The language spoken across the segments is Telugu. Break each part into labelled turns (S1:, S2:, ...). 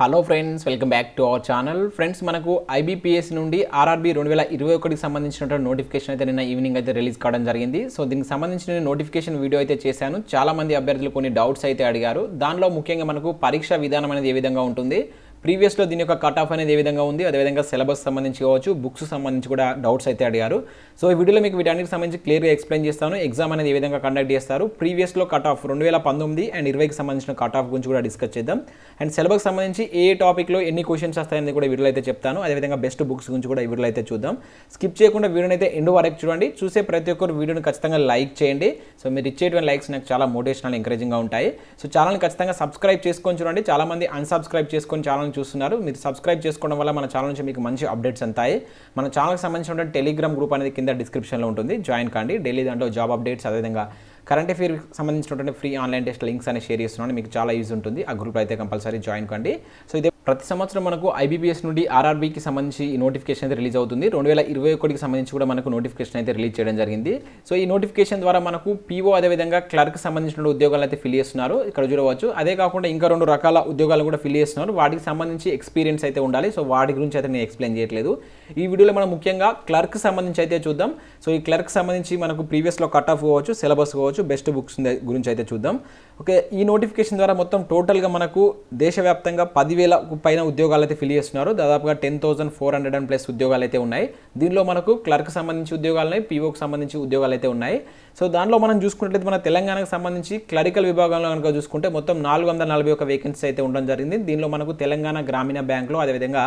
S1: hello friends welcome back to our channel friends మనకు ఐబీపీఎస్ నుండి ఆర్ఆర్బీ రెండు వేల ఇరవై ఒకటికి సంబంధించినటువంటి నోటిఫికేషన్ అయితే నిన్న ఈవినింగ్ అయితే రిలీజ్ కావడం జరిగింది సో దీనికి సంబంధించిన నోటిఫికేషన్ వీడియో అయితే చేశాను చాలామంది అభ్యర్థులు కొన్ని డౌట్స్ అయితే అడిగారు దానిలో ముఖ్యంగా మనకు పరీక్ష విధానం అనేది ఏ విధంగా ఉంటుంది ప్రీవియస్లో దీని యొక్క కట్ ఆఫ్ అనేది ఏ విధంగా ఉంది అదేవిధంగా సిలబస్ సంబంధించి కావచ్చు బుక్స్ సంబంధించి కూడా డౌట్స్ అయితే అడిగారు సో ఈ వీడియోలో మీకు వీటన్నిటికి సంబంధించి క్లియర్గా ఎక్స్ప్లెయిన్ చేస్తాను ఎగ్జామ్ అనేది ఏ విధంగా కండక్ట్ చేస్తారు ప్రీవియస్లో కట్ ఆఫ్ రెండు వేల పంతొమ్మిది అండ్ ఇరవైకి సంబంధించిన కట్ ఆఫ్ గురించి కూడా డిస్కస్ చేద్దాం అండ్ సిలబస్ సంబంధించి ఏ టాపిక్లో ఎన్ని క్వశ్చన్స్ వస్తాయని కూడా వీడియోలో అయితే చెప్తాను అదేవిధంగా బెస్ట్ బుక్స్ గురించి కూడా ఈ వీడియోలో అయితే చూద్దాం స్కిప్ చేయకుండా వీడియోని అయితే ఎండు వరకు చూడండి చూసే ప్రతి ఒక్కరు వీడియోని ఖచ్చితంగా లైక్ చేయండి సో మీరు ఇచ్చేటువంటి లైక్స్ నాకు చాలా మోటివేషనల్ ఎంకరేజింగ్గా ఉంటాయి సో ఛానల్ని ఖచ్చితంగా సబ్స్క్రైబ్ చేసుకొని చూడండి చాలామంది అన్సబ్స్క్రైబ్ చేసుకొని ఛానల్ ఛానల్ చూస్తున్నారు మీరు సబ్స్క్రైబ్ చేసుకోవడం వల్ల మన ఛానల్ నుంచి మీకు మంచి అప్డేట్స్ అంతాయి మన ఛానల్కి సంబంధించిన టెలిగ్రామ్ గ్రూప్ అనేది కింద డిస్క్రిప్షన్లో ఉంటుంది జాయిన్ కాండి డైలీ దాంట్లో జాబ్ అప్డేట్స్ అదేవిధంగా కరెంట్ అఫేర్కి సంబంధించినటువంటి ఫ్రీ ఆన్లైన్ టెస్ట్ లింక్స్ అనేది షేర్ చేస్తున్నాను మీకు చాలా యూజ్ ఉంటుంది ఆ గ్రూప్లో అయితే కంపల్సరీ జాయిన్ కండి సో ఇదే ప్రతి సంవత్సరం మనకు ఐబీపీఎస్ నుండి ఆర్ఆర్బీకి సంబంధించి ఈ నోటిఫికేషన్ అయితే రిలీజ్ అవుతుంది రెండు వేల ఇరవై ఒకటికి సంబంధించి కూడా మనకు నోటిఫికేషన్ అయితే రిలీజ్ చేయడం జరిగింది సో ఈ నోటిఫికేషన్ ద్వారా మనకు పీఓ అదేవిధంగా క్లర్క్ సంబంధించిన ఉద్యోగాలు అయితే ఫిల్ చేస్తున్నారు ఇక్కడ చూడవచ్చు అదే కాకుండా ఇంకా రెండు రకాల ఉద్యోగాలు కూడా ఫిల్ చేస్తున్నారు వాటికి సంబంధించి ఎక్స్పీరియన్స్ అయితే ఉండాలి సో వాటి గురించి అయితే నేను ఎక్స్ప్లెయిన్ చేయట్లేదు ఈ వీడియోలో మనం ముఖ్యంగా క్లర్క్ సంబంధించి అయితే చూద్దాం సో ఈ క్లర్క్ సంబంధించి మనకు ప్రీవియస్లో కట్ ఆఫ్ కావచ్చు సిలబస్ కావచ్చు బెస్ట్ బుక్స్ గురించి అయితే చూద్దాం ఓకే ఈ నోటిఫికేషన్ ద్వారా మొత్తం టోటల్గా మనకు దేశవ్యాప్తంగా పదివేలకు పైన ఉద్యోగాలు అయితే ఫిల్ చేస్తున్నారు దాదాపుగా ten thousand four hundred and plus ఉద్యోగాలు అయితే ఉన్నాయి దీనిలో మనకు క్లర్క్ సంబంధించి ఉద్యోగాలు ఉన్నాయి పీఓకి సంబంధించి ఉద్యోగాలు అయితే ఉన్నాయి సో దానిలో మనం చూసుకున్నట్లయితే మన తెలంగాణకు సంబంధించి క్లరికల్ విభాగంలో కనుక చూసుకుంటే మొత్తం నాలుగు వందల నలభై ఒక వేకెన్సీ అయితే ఉండడం జరిగింది దీనిలో మనకు తెలంగాణ గ్రామీణ బ్యాంకులో అదేవిధంగా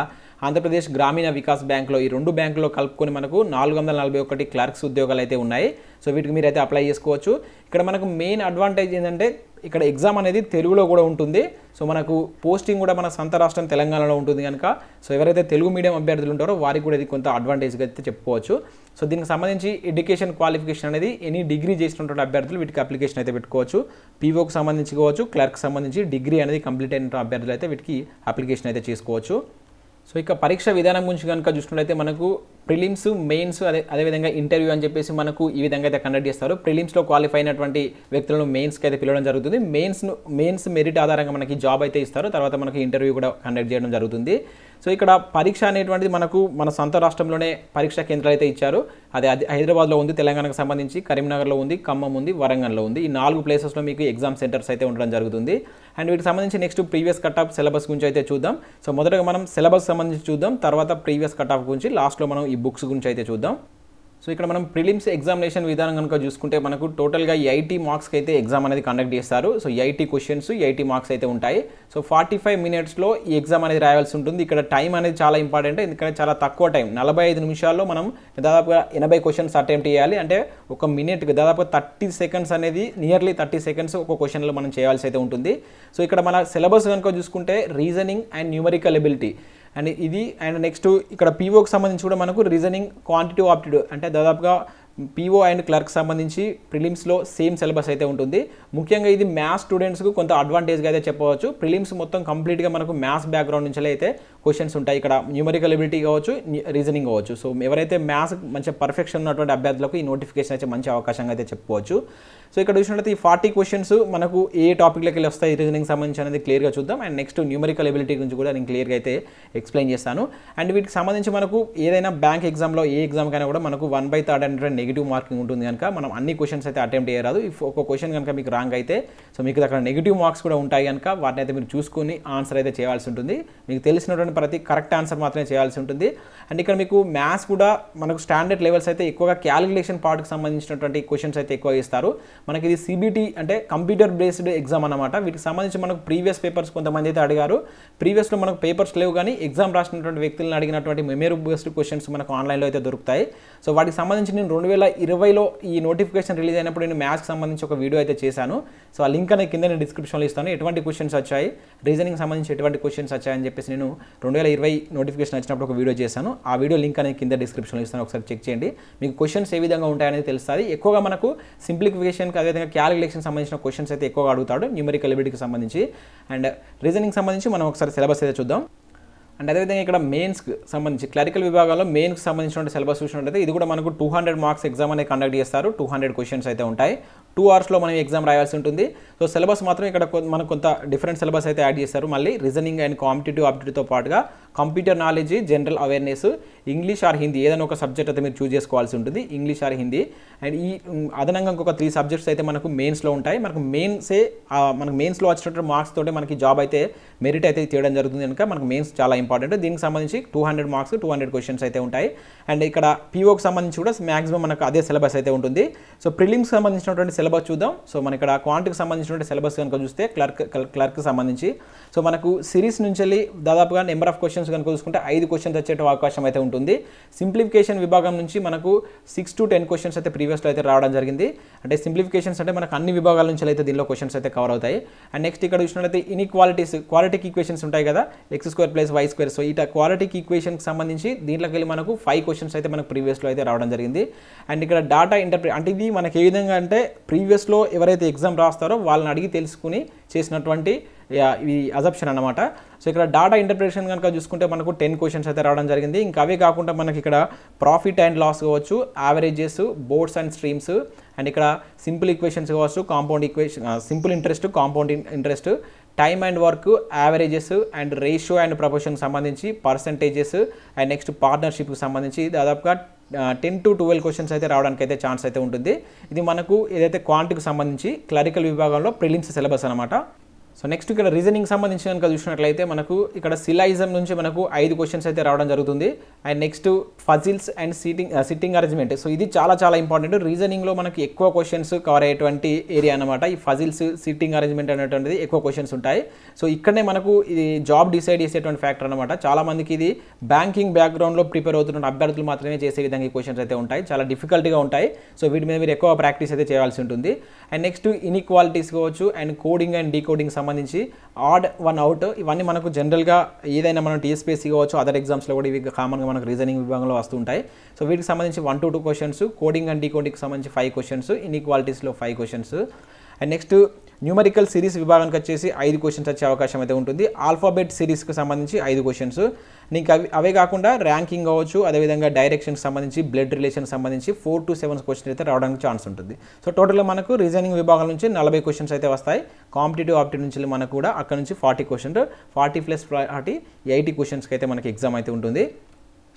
S1: ఆంధ్రప్రదేశ్ గ్రామీణ వికాస్ బ్యాంకులో ఈ రెండు బ్యాంకులో కలుపుకొని మనకు నాలుగు వందల నలభై ఒకటి క్లర్క్స్ ఉద్యోగాలు అయితే ఉన్నాయి సో వీటికి మీరు అయితే అప్లై చేసుకోవచ్చు ఇక్కడ మనకు మెయిన్ అడ్వాంటేజ్ ఏంటంటే ఇక్కడ ఎగ్జామ్ అనేది తెలుగులో కూడా ఉంటుంది సో మనకు పోస్టింగ్ కూడా మన సొంత రాష్ట్రం తెలంగాణలో ఉంటుంది కనుక సో ఎవరైతే తెలుగు మీడియం అభ్యర్థులు ఉంటారో వారికి కూడా ఇది కొంత అడ్వాంటేజ్గా అయితే చెప్పుకోవచ్చు సో దీనికి సంబంధించి ఎడ్యుకేషన్ క్వాలిఫికేషన్ అనేది ఎనీ డిగ్రీ చేసినటువంటి అభ్యర్థులు వీటికి అప్లికేషన్ అయితే పెట్టుకోవచ్చు పీఓకి సంబంధించి కావచ్చు క్లర్క్ సంబంధించి డిగ్రీ అనేది కంప్లీట్ అయిన అభ్యర్థులు అయితే వీటికి అప్లికేషన్ అయితే చేసుకోవచ్చు సో ఇక పరీక్ష విధానం గురించి కనుక చూసుకున్నట్లయితే మనకు ప్రిలిమ్స్ మెయిన్స్ అదే అదేవిధంగా ఇంటర్వ్యూ అని చెప్పేసి మనకు ఈ విధంగా అయితే కండక్ట్ చేస్తారు ప్రిలిమ్స్లో క్వాలిఫై అయినటువంటి వ్యక్తులను మెయిన్స్కి అయితే పిలవడం జరుగుతుంది మెయిన్స్ మెయిన్స్ మెరిట్ ఆధారంగా మనకి జాబ్ అయితే ఇస్తారు తర్వాత మనకి ఇంటర్వ్యూ కూడా కండక్ట్ చేయడం జరుగుతుంది సో ఇక్కడ పరీక్ష అనేటువంటిది మనకు మన సొంత రాష్ట్రంలోనే పరీక్షా కేంద్రాలు అయితే ఇచ్చారు అది హైదరాబాద్లో ఉంది తెలంగాణకు సంబంధించి కరీంనగర్లో ఉంది ఖమ్మం ఉంది వరంగల్లో ఉంది ఈ నాలుగు ప్లేసెస్లో మీకు ఎగ్జామ్ సెంటర్స్ అయితే ఉండడం జరుగుతుంది అండ్ వీటికి సంబంధించి next previous cut off syllabus గురించి అయితే చూద్దాం సో మొదటగా మనం సిలబస్ సంబంధించి చూద్దాం తర్వాత ప్రీవియస్ కట్ ఆఫ్ గురించి లాస్ట్లో మనం ఈ బుక్స్ గురించి అయితే చూద్దాం సో ఇక్కడ మనం ప్రిలిమ్స్ ఎగ్జామినేషన్ విధానం కనుక చూసుకుంటే మనకు టోటల్గా ఎయిటీ మార్క్స్కి అయితే ఎగ్జామ్ అనేది కండక్ట్ చేస్తారు so eighty questions eighty marks అయితే ఉంటాయి సో ఫార్టీ ఫైవ్ మినిట్స్లో ఈ ఎగ్జామ్ అనేది రాయాల్సి ఉంటుంది ఇక్కడ టైం అనేది చాలా ఇంపార్టెంట్ ఎందుకంటే చాలా తక్కువ టైం నలభై ఐదు నిమిషాల్లో మనం దాదాపుగా ఎనభై క్వశ్చన్స్ అటెంప్ట్ చేయాలి అంటే ఒక మినిట్కి దాదాపు థర్టీ సెకండ్స్ అనేది నియర్లీ థర్టీ సెకండ్స్ ఒక క్వశ్చన్లో మనం చేయాల్సి అయితే ఉంటుంది సో ఇక్కడ మన సిలబస్ కనుక చూసుకుంటే reasoning and numerical ability and ఇది అండ్ నెక్స్ట్ ఇక్కడ పీఓకి సంబంధించి కూడా మనకు రీజనింగ్ క్వాంటిటీ ఆప్టిట్యూడ్ అంటే దాదాపుగా పీఓ అండ్ క్లర్క్ సంబంధించి ప్రిలిమ్స్లో సేమ్ సిలబస్ అయితే ఉంటుంది ముఖ్యంగా ఇది మ్యాథ్స్ స్టూడెంట్స్కు కొంత అడ్వాంటేజ్గా అయితే చెప్పవచ్చు ప్రిలిమ్స్ మొత్తం కంప్లీట్గా మనకు మ్యాథ్స్ బ్యాక్గ్రౌండ్ నుంచి అయితే క్వశ్చన్స్ ఉంటాయి ఇక్కడ న్యూమరికల్ ఎబిలిటీ కావచ్చు రీజనింగ్ కావచ్చు సో ఎవరైతే మ్యాథ్స్ మంచి పర్ఫెక్షన్ ఉన్నటువంటి అభ్యర్థులకు ఈ నోటిఫికేషన్ అయితే మంచి అవకాశంగా అయితే చెప్పుకోవచ్చు సో ఇక్కడ చూసినట్లయితే ఈ ఫార్టీ క్వశ్చన్స్ మనకు ఏ టాపిక్లకి వెళ్ళి వస్తాయి రీజనింగ్ సంబంధించి అనేది క్లియర్గా చూద్దాం అండ్ నెక్స్ట్ న్యూమరికల్ ఎబిలిటీ గురించి కూడా నేను క్లియర్గా అయితే ఎక్స్ప్లెయిన్ చేస్తాను అండ్ వీటికి సంబంధించి మనకు ఏదైనా బ్యాంక్ ఎగ్జామ్లో ఏ ఎగ్జామ్ కైనా కూడా మనకు one by third hundred negative marking ఉంటుంది కనుక మనం అన్ని క్వశ్చన్స్ అయితే అటెంప్ట్ చేయరాదు ఇఫ్ ఒక క్వశ్చన్ కనుక మీకు రాంగ్ అయితే సో మీకు అక్కడ నెగిటివ్ మార్క్స్ కూడా ఉంటాయి కనుక వాటిని అయితే మీరు చూసుకొని ఆన్సర్ అయితే చేయాల్సి ఉంటుంది మీకు తెలిసినటువంటి వచ్చిన ప్రతి కరెక్ట్ ఆన్సర్ మాత్రమే చేయాల్సి ఉంటుంది అండ్ ఇక్కడ మీకు మ్యాథ్స్ కూడా మనకు స్టాండర్డ్ లెవెల్స్ అయితే ఎక్కువగా క్యాలిక్యులేషన్ పార్ట్కి సంబంధించినటువంటి క్వశ్చన్స్ అయితే ఎక్కువ ఇస్తారు మనకి ఇది సిబిటీ అంటే కంప్యూటర్ బేస్డ్ ఎగ్జామ్ అనమాట వీటికి సంబంధించి మనకు ప్రీవియస్ పేపర్స్ కొంతమంది అయితే అడిగారు ప్రీవియస్లో మనకు పేపర్స్ లేవు కానీ ఎగ్జామ్ రాసినటువంటి వ్యక్తులను అడిగినటువంటి మెమరీ బేస్డ్ క్వశ్చన్స్ మనకు ఆన్లైన్లో అయితే దొరుకుతాయి సో వాటికి సంబంధించి నేను రెండు వేల ఇరవైలో ఈ నోటిఫికేషన్ రిలీజ్ అయినప్పుడు నేను మ్యాథ్స్కి సంబంధించి ఒక వీడియో అయితే చేశాను సో ఆ లింక్ అనే కింద నేను డిస్క్రిప్షన్లో ఇస్తాను ఎటువంటి క్వశ్చన్స్ వచ్చాయి రీజనింగ్ సంబంధించి ఎటువంటి క్వశ్చన్స్ వచ్చాయని చెప్పేసి నేను రెండు వేల ఇరవై నోటిఫికేషన్ వచ్చినప్పుడు ఒక వీడియో చేశాను ఆ వీడియో లింక్ అనేది కింద డిస్క్రిప్షన్లో ఇస్తాను ఒకసారి చెక్ చేయండి మీకు క్వశ్చన్స్ ఏ విధంగా ఉంటాయనేది తెలుస్తుంది ఎక్కువగా మనకు సింప్లిఫికేషన్కి అదేవిధంగా క్యాలిక్యులేషన్ సంబంధించిన క్వశ్చన్స్ అయితే ఎక్కువగా అడుగుతాడు న్యూమరికల్ ఎబిలిటీకి సంబంధించి అండ్ రీజనింగ్ సంబంధించి మనం ఒకసారి సిలబస్ అయితే చూద్దాం అండ్ అదేవిధంగా ఇక్కడ మెయిన్స్కి సంబంధించి క్లరికల్ విభాగాల్లో మెయిన్స్కి సంబంధించిన సిలబస్ చూసినట్లయితే ఇది కూడా మనకు టూ హండ్రెడ్ మార్క్స్ ఎగ్జామ్ అనేది కండక్ట్ చేస్తారు టూ హండ్రెడ్ క్వశ్చన్స్ అయితే ఉంటాయి టూ అవర్స్లో మనం ఎగ్జామ్ రాయాల్సి ఉంటుంది సో సిలబస్ మాత్రం ఇక్కడ మనకు కొంత డిఫరెంట్ సిలబస్ అయితే యాడ్ చేశారు మళ్ళీ రీజనింగ్ అండ్ కాంపిటేటివ్ అప్డేట్తో పాటుగా computer knowledge general awareness English or Hindi ఏదైనా ఒక సబ్జెక్ట్ అయితే మీరు చూజ్ చేసుకోవాల్సి ఉంటుంది ఇంగ్లీష్ ఆర్ హిందీ అండ్ ఈ అదనంగా ఇంకొక త్రీ సబ్జెక్ట్స్ అయితే మనకు మెయిన్స్లో ఉంటాయి మనకు మెయిన్సే మనకు మెయిన్స్లో వచ్చినటువంటి మార్క్స్ తోటే మనకి జాబ్ అయితే మెరిట్ అయితే తీయడం జరుగుతుంది కనుక మనకు మెయిన్స్ చాలా ఇంపార్టెంట్ దీనికి సంబంధించి two hundred marks two hundred questions అయితే ఉంటాయి అండ్ ఇక్కడ పీఓకి సంబంధించి కూడా మాక్సిమం మనకు అదే సిలబస్ అయితే ఉంటుంది సో ప్రిలిమ్స్ సంబంధించినటువంటి సిలబస్ చూద్దాం సో మన ఇక్కడ క్వాంట్కి సంబంధించినటువంటి సిలబస్ కనుక చూస్తే క్లర్క్ క్లర్క్కి సంబంధించి సో మనకు సిరీస్ నుంచి వెళ్ళి దాదాపుగా నెంబర్ ఆఫ్ క్వశ్చన్స్ కనుక చూసుకుంటే ఐదు క్వశ్చన్స్ వచ్చే అవకాశం అయితే ఉంటుంది సింప్లిఫికేషన్ విభాగం నుంచి మనకు సిక్స్ టు టెన్ క్వశ్చన్స్ అయితే ప్రీవియస్లో అయితే రావడం జరిగింది అంటే సింప్లిఫికేషన్స్ అంటే మనకు అన్ని విభాగాల నుంచి అయితే దీనిలో క్వశ్చన్స్ అయితే కవర్ అవుతాయి అండ్ నెక్స్ట్ ఇక్కడ చూసినట్లయితే ఇన్క్వాలిటీస్ క్వాలిటీకి ఈక్వేషన్స్ ఉంటాయి కదా X square plus Y square so ఇట క్వాలిటీకి ఈక్వేషన్కి సంబంధించి దీంట్లోకి వెళ్ళి మనకు ఫైవ్ క్వశ్చన్స్ అయితే మనకు ప్రీవియస్లో అయితే రావడం జరిగింది అండ్ ఇక్కడ డాటా ఇంటర్ప్రిట్ అంటే ఇది మనకి ఏ విధంగా అంటే ప్రీవియస్లో ఎవరైతే ఎగ్జామ్ రాస్తారో వాళ్ళని అడిగి తెలుసుకుని చేసినటువంటి ఇవి అజప్షన్ అనమాట సో ఇక్కడ డాటా ఇంటర్ప్రిటేషన్ కనుక చూసుకుంటే మనకు టెన్ క్వశ్చన్స్ అయితే రావడం జరిగింది ఇంకా అవే కాకుండా మనకి ఇక్కడ ప్రాఫిట్ అండ్ లాస్ కావచ్చు averages boats and streams and ఇక్కడ సింపుల్ ఈక్వేషన్స్ కావచ్చు compound equation simple interest compound interest time and work averages and ratio and ప్రపోర్షన్కి సంబంధించి పర్సంటేజెస్ అండ్ నెక్స్ట్ పార్ట్నర్షిప్కి సంబంధించి దాదాపుగా టెన్ టు ట్వెల్వ్ క్వశ్చన్స్ అయితే రావడానికి అయితే ఛాన్స్ అయితే ఉంటుంది ఇది మనకు ఏదైతే క్వాంట్కి సంబంధించి క్లరికల్ విభాగంలో ప్రిలిమ్స్ సిలబస్ అనమాట సో నెక్స్ట్ ఇక్కడ రీజనింగ్ సంబంధించి కనుక చూసినట్లయితే మనకు ఇక్కడ సిలాయిజం నుంచి మనకు ఐదు క్వశ్చన్స్ అయితే రావడం జరుగుతుంది and next puzzles and seating sitting arrangement so ఇది చాలా చాలా ఇంపార్టెంట్ రీజనింగ్లో మనకి ఎక్కువ క్వశ్చన్స్ కవర్ అయ్యేటువంటి ఏరియా అనమాట ఈ ఫజిల్స్ సిట్టింగ్ అరేంజ్మెంట్ అనేటువంటిది ఎక్కువ క్వశ్చన్స్ ఉంటాయి సో ఇక్కడనే మనకు ఇది జాబ్ డిసైడ్ చేసేటువంటి ఫ్యాక్టర్ అనమాట చాలామందికి ఇది బ్యాంకింగ్ బ్యాక్గ్రౌండ్లో ప్రిపేర్ అవుతున్న అభ్యర్థులు మాత్రమే చేసే విధంగా ఈ క్వశ్చన్స్ అయితే ఉంటాయి చాలా డిఫికల్ట్గా ఉంటాయి సో వీటి మీద మీరు ఎక్కువ ప్రాక్టీస్ అయితే చేయాల్సి ఉంటుంది అండ్ నెక్స్ట్ ఈక్వాలిటీస్ కావచ్చు అండ్ కోడింగ్ అండ్ డీకోడింగ్ సంబంధించి ఆడ్ వన్ అవుట్ ఇవన్నీ మనకు జనరల్గా ఏదైనా మనం టీఎస్పీఎస్సీ కావచ్చు అదర్ ఎగ్జామ్స్లో కూడా ఇవి కామన్గా మనకు రీజనింగ్ విభాగంలో వస్తూ ఉంటాయి సో వీటికి సంబంధించి one to two questions coding and కోడింగ్కి సంబంధించి ఫైవ్ క్వశ్చన్స్ ఈక్వాలిటీస్లో five questions and next numerical series విభాగానికి వచ్చేసి ఐదు క్వశ్చన్స్ వచ్చే అవకాశం అయితే ఉంటుంది ఆల్ఫాబెట్ సిరీస్కి సంబంధించి ఐదు క్వశ్చన్స్ నీకు అవి అవే కాకుండా ర్యాంకింగ్ అవ్వచ్చు అదేవిధంగా డైరెక్షన్కి సంబంధించి బ్లడ్ రిలేషన్ సంబంధించి ఫోర్ టు సెవెన్ క్వశ్చన్ అయితే రావడానికి ఛాన్స్ ఉంటుంది సో టోటల్గా మనకు రీజనింగ్ విభాగం నుంచి నలభై క్వశ్చన్స్ అయితే వస్తాయి కాంపిటేటివ్ ఆప్టివ్ నుంచి మనకు కూడా అక్కడ నుంచి forty question forty plus forty eighty క్వశ్చన్స్కి అయితే మనకి ఎగ్జామ్ అయితే ఉంటుంది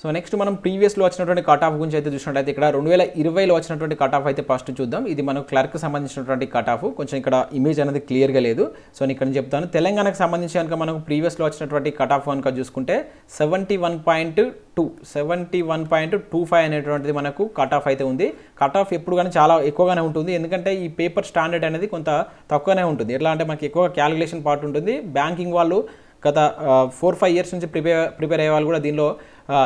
S1: సో నెక్స్ట్ మనం ప్రీవియస్లో వచ్చినటువంటి కట్ ఆఫ్ గురించి అయితే చూసినట్లయితే ఇక్కడ రెండు వేల ఇరవైలో వచ్చినటువంటి కట్ ఆఫ్ అయితే ఫస్ట్ చూద్దాం ఇది మనం క్లర్క్ సంబంధించినటువంటి కట్ ఆఫ్ కొంచెం ఇక్కడ ఇమేజ్ అనేది క్లియర్గా లేదు సో నేను ఇక్కడ చెప్తాను తెలంగాణకు సంబంధించి కనుక మనం ప్రీవియస్లో వచ్చినటువంటి కట్ ఆఫ్ కనుక చూసుకుంటే seventy one point two seventy one point two five అనేటువంటిది మనకు కట్ ఆఫ్ అయితే ఉంది కట్ ఆఫ్ ఎప్పుడు కానీ చాలా ఎక్కువగానే ఉంటుంది ఎందుకంటే ఈ పేపర్ స్టాండర్డ్ అనేది కొంత తక్కువనే ఉంటుంది ఎట్లా అంటే మనకి ఎక్కువ క్యాలిక్యులేషన్ పార్ట్ ఉంటుంది బ్యాంకింగ్ వాళ్ళు గత ఫోర్ ఫైవ్ ఇయర్స్ నుంచి ప్రిపేర్ ప్రిపేర్ అయ్యే వాళ్ళు కూడా దీనిలో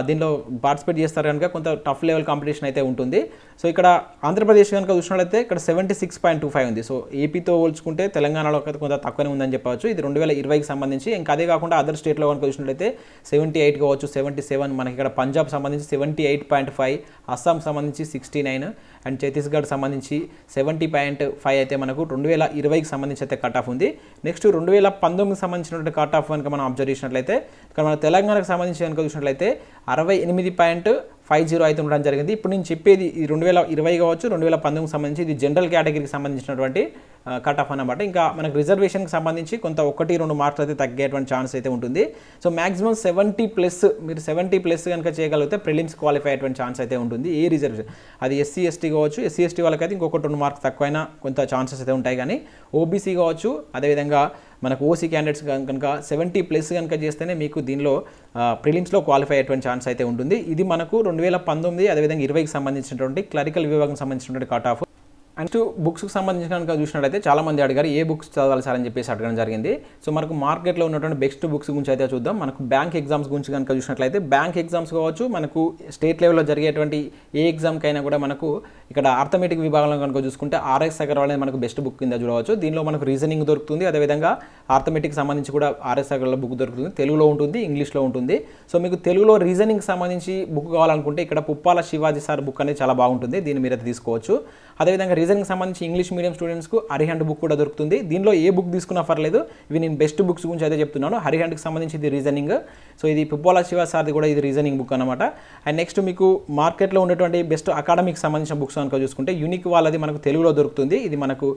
S1: దీనిలో పార్టిసిపేట్ చేస్తారు కనుక కొంత టఫ్ లెవెల్ కాంపిటీషన్ అయితే ఉంటుంది సో ఇక్కడ ఆంధ్రప్రదేశ్ కనుక చూసినట్లయితే ఇక్కడ seventy six point two five ఉంది సో ఏపీతో పోల్చుకుంటే తెలంగాణలో కొంత తక్కువనే ఉందని చెప్పవచ్చు ఇది రెండు వేల ఇరవైకి సంబంధించి ఇంకా అదే కాకుండా అదర్ స్టేట్లో కనుక చూసినట్లయితే సెవెంటీ ఎయిట్ కావచ్చు సెవెంటీ సెవెన్ మనకి ఇక్కడ పంజాబ్ సంబంధించి seventy eight point five Assam సంబంధించి సిక్స్టీ నైన్ అండ్ ఛత్తీస్గఢ్ సంబంధించి సెవెంటీ పాయింట్ ఫైవ్ అయితే మనకు రెండు వేల ఇరవైకి సంబంధించి అయితే కట్ ఆఫ్ ఉంది నెక్స్ట్ రెండు వేల పంతొమ్మిదికి సంబంధించినటువంటి కట్ ఆఫ్ కనుక మనం అబ్జర్వ్ చేసినట్లయితే ఇక్కడ మన తెలంగాణకు సంబంధించి కనుక చూసినట్లయితే అరవై ఎనిమిది పాయింట్ ఫైవ్ జీరో అయితే ఉండడం జరిగింది ఇప్పుడు నేను చెప్పేది రెండు వేల ఇరవై కావచ్చు రెండు వేల పంతొమ్మిదికి సంబంధించి ఇది జనరల్ కేటగిరీకి సంబంధించినటువంటి కట్ ఆఫ్ అనమాట ఇంకా మనకు రిజర్వేషన్కి సంబంధించి కొంత ఒకటి రెండు మార్కులు అయితే తగ్గేటువంటి ఛాన్స్ అయితే ఉంటుంది సో మాక్సిమం సెవెంటీ ప్లస్ మీరు సెవెంటీ ప్లస్ కనుక చేయగలిగితే ప్రిలిమ్స్ క్వాలిఫై అయ్యేటువంటి ఛాన్స్ అయితే ఉంటుంది ఏ రిజర్వేషన్ అది ఎస్సీ ఎస్టీ కావచ్చు ఎస్సీ ఎస్టీ వాళ్ళకైతే ఇంకొకటి రెండు మార్క్స్ తక్కువైనా కొంత ఛాన్సెస్ అయితే ఉంటాయి కానీ ఓబీసీ కావచ్చు అదేవిధంగా మనకు ఓసీ క్యాండిడేట్స్ కనుక సెవెంటీ ప్లస్ కనుక చేస్తేనే మీకు దీనిలో ప్రిలిమ్స్లో క్వాలిఫై అయ్యేటువంటి ఛాన్స్ అయితే ఉంటుంది ఇది మనకు రెండు వేల పంతొమ్మిది అదేవిధంగా ఇరవైకి సంబంధించినటువంటి క్లరికల్ విభాగం సంబంధించినటువంటి కట్ ఆఫ్ అండ్ బుక్స్కి సంబంధించిన కనుక చూసినట్లయితే చాలామంది అడిగారు ఏ బుక్స్ చదవాలి సార్ అని చెప్పేసి అడగడం జరిగింది సో మనకు మార్కెట్లో ఉన్నటువంటి బెస్ట్ బుక్స్ గురించి అయితే చూద్దాం మనకు బ్యాంక్ ఎగ్జామ్స్ గురించి కనుక చూసినట్లయితే బ్యాంక్ ఎగ్జామ్స్ కావచ్చు మనకు స్టేట్ లెవెల్లో జరిగేటువంటి ఏ ఎగ్జామ్కైనా కూడా మనకు ఇక్కడ ఆర్థమెటిక్ విభాగంలో కనుక చూసుకుంటే ఆర్ఎస్ అగర్వాల్ అనేది మనకు బెస్ట్ బుక్ కింద చూడవచ్చు దీనిలో మనకు రీజనింగ్ దొరుకుతుంది అదేవిధంగా ఆర్థమెటిక్ సంబంధించి కూడా ఆర్ఎస్ అగర్వాల్ బుక్ దొరుకుతుంది తెలుగులో ఉంటుంది ఇంగ్లీష్లో ఉంటుంది సో మీకు తెలుగులో రీజనింగ్ సంబంధించి బుక్ కావాలనుకుంటే ఇక్కడ పుప్పాల శివాజీ సార్ బుక్ అనేది చాలా బాగుంటుంది దీన్ని మీరు తీసుకోవచ్చు అదేవిధంగా రీజన్కి సంబంధించి ఇంగ్లీష్ మీడియం స్టూడెంట్స్కు హరిహండ్ బుక్ కూడా దొరుకుతుంది దీనిలో ఏ బుక్ తీసుకున్నా పర్లేదు ఇవి నేను బెస్ట్ బుక్స్ గురించి అయితే చెప్తున్నాను హరిహండ్కి సంబంధించి ఇది రీజనింగ్ సో ఇది పిప్పోలా శివ సార్ది కూడా ఇది రీజనింగ్ బుక్ అనమాట అండ్ నెక్స్ట్ మీకు మార్కెట్లో ఉన్నటువంటి బెస్ట్ అకాడమిక్ సంబంధించిన బుక్స్ కనుక చూసుకుంటే యూనిక్ వాళ్ళది మనకు తెలుగులో దొరుకుతుంది ఇది మనకు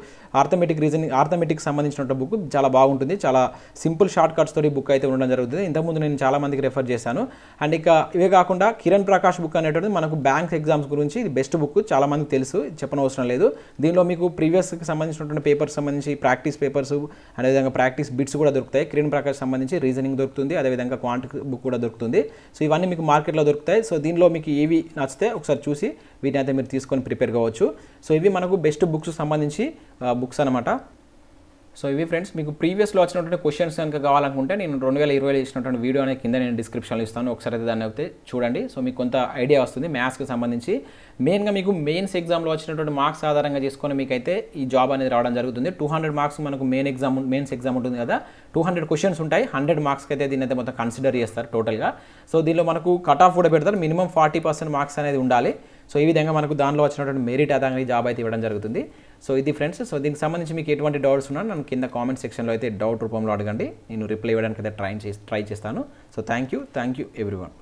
S1: ఆర్థమెటిక్ రీజనింగ్ ఆర్థమెటిక్ సంబంధించిన బుక్ చాలా బాగుంటుంది చాలా సింపుల్ షార్ట్ కట్స్ తోటి బుక్ అయితే ఉండడం జరుగుతుంది ఇంతకుముందు నేను చాలా మందికి రెఫర్ చేశాను అండ్ ఇక ఇవే కాకుండా కిరణ్ ప్రకాష్ బుక్ అనేటువంటిది మనకు బ్యాంక్ ఎగ్జామ్స్ గురించి ఇది బెస్ట్ బుక్ చాలా మందికి తెలుసు చెప్పనవసరం లేదు దీనిలో మీకు ప్రీవియస్కి సంబంధించినటువంటి పేపర్స్ సంబంధించి ప్రాక్టీస్ పేపర్స్ అదేవిధంగా ప్రాక్టీస్ బిట్స్ కూడా దొరుకుతాయి క్రీన్ ప్రకాష్ సంబంధించి రీజనింగ్ దొరుకుతుంది అదేవిధంగా క్వాంట్ బుక్ కూడా దొరుకుతుంది సో ఇవన్నీ మీకు మార్కెట్లో దొరుకుతాయి సో దీనిలో మీకు ఏవి నచ్చితే ఒకసారి చూసి వీటిని అయితే మీరు తీసుకొని ప్రిపేర్ కావచ్చు సో ఇవి మనకు బెస్ట్ బుక్స్ సంబంధించి బుక్స్ అనమాట సో ఇవి ఫ్రెండ్స్ మీకు ప్రీవియస్లో వచ్చినటువంటి క్వశ్చన్స్ కనుక కావాలనుకుంటే నేను రెండు వేల ఇరవైలో ఇచ్చినటువంటి వీడియో అనేది కింద నేను డిస్క్రిప్షన్లో ఇస్తాను ఒకసారి అయితే దాన్ని అయితే చూడండి సో మీకు కొంత ఐడియా వస్తుంది మ్యాథ్స్కి సంబంధించి మెయిన్గా మీకు మెయిన్స్ ఎగ్జామ్లో వచ్చినటువంటి మార్క్స్ ఆధారంగా చేసుకొని అయితే ఈ జాబ్ అనేది రావడం జరుగుతుంది టూ హండ్రెడ్ మార్క్స్ మనకు మెయిన్ ఎగ్జామ్ మెయిన్స్ ఎగ్జామ్ ఉంటుంది కదా టూ హండ్రెడ్ క్వశ్చన్స్ ఉంటాయి హండ్రెడ్ మార్క్స్కి అయితే దీన్ని అయితే మొత్తం కన్సిడర్ చేస్తారు టోటల్గా సో దీనిలో మనకు కట్ ఆఫ్ కూడా పెడతారు మినిమం ఫార్టీ పర్సెంట్ మార్క్స్ అనేది ఉండాలి సో ఈ విధంగా మనకు దానిలో వచ్చినటువంటి మెరిట్ అదాంగ్రీ జాబ్ అయితే ఇవ్వడం జరుగుతుంది సో ఇది ఫ్రెండ్స్ సో దీనికి సంబంధించి మీకు ఎటువంటి డౌట్స్ ఉన్నా నన్ను కింద కామెంట్ సెక్షన్లో అయితే డౌట్ రూపంలో అడగండి నేను రిప్లై ఇవ్వడానికి అయితే ట్రై చేసి ట్రై చేస్తాను so thank you thank you everyone